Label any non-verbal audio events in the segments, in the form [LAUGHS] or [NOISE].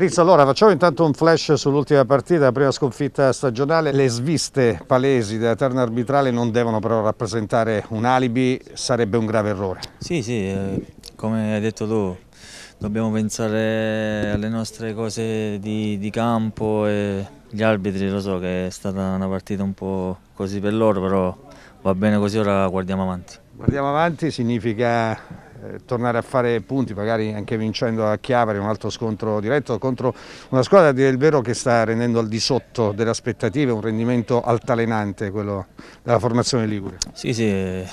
Rizzo, allora facciamo intanto un flash sull'ultima partita, la prima sconfitta stagionale. Le sviste palesi della terna arbitrale non devono però rappresentare un alibi, sarebbe un grave errore. Sì, sì, eh, come hai detto tu, dobbiamo pensare alle nostre cose di, di campo e gli arbitri lo so che è stata una partita un po' così per loro, però va bene così, ora guardiamo avanti. Guardiamo avanti significa eh, tornare a fare punti, magari anche vincendo a Chiavari un altro scontro diretto contro una squadra a dire il vero che sta rendendo al di sotto delle aspettative un rendimento altalenante quello della formazione Ligure. Sì, sì,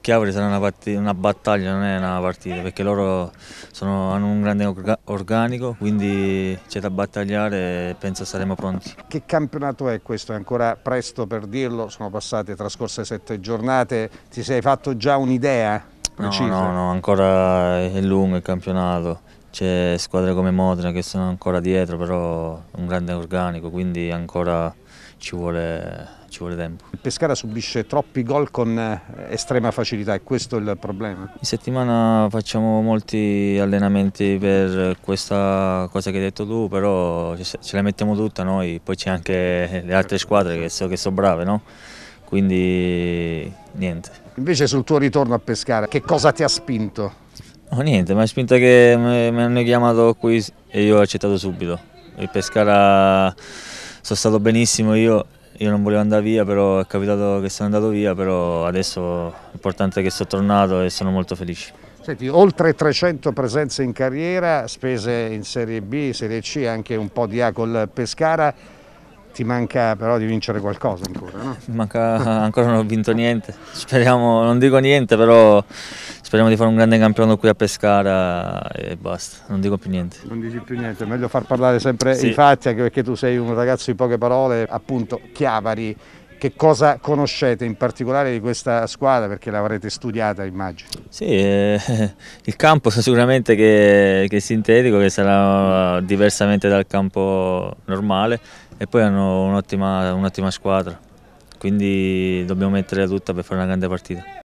Chiavari sarà una, partita, una battaglia, non è una partita, perché loro sono, hanno un grande organico, quindi c'è da battagliare e penso saremo pronti. Che campionato è questo? È ancora presto per dirlo, sono passate trascorse sette giornate, ti sei fatto già un'idea? precise? No, no, no ancora è lungo il campionato. C'è squadre come Modena che sono ancora dietro, però un grande organico, quindi ancora ci vuole, ci vuole, tempo. Il Pescara subisce troppi gol con eh, estrema facilità, e questo è il problema? In settimana facciamo molti allenamenti per questa cosa che hai detto tu, però ce la mettiamo tutta noi, poi c'è anche le altre squadre che so che sono brave, no? quindi niente. Invece sul tuo ritorno a Pescara, che cosa ti ha spinto? Oh, niente, mi ha spinto che mi hanno chiamato qui e io ho accettato subito. Il Pescara sono stato benissimo io, io non volevo andare via, però è capitato che sono andato via, però adesso l'importante è che sono tornato e sono molto felice. Senti, oltre 300 presenze in carriera, spese in Serie B, Serie C, anche un po' di A col Pescara, ti manca però di vincere qualcosa ancora, no? Manca, [LAUGHS] ancora non ho vinto niente, speriamo, non dico niente, però speriamo di fare un grande campionato qui a Pescara e basta, non dico più niente. Non dici più niente, è meglio far parlare sempre sì. i fatti anche perché tu sei un ragazzo di poche parole, appunto Chiavari che cosa conoscete in particolare di questa squadra perché l'avrete studiata immagino? Sì, eh, [LAUGHS] il campo sicuramente che, che, è sintetico, che sarà diversamente dal campo normale e poi hanno un'ottima un squadra, quindi dobbiamo mettere tutta per fare una grande partita.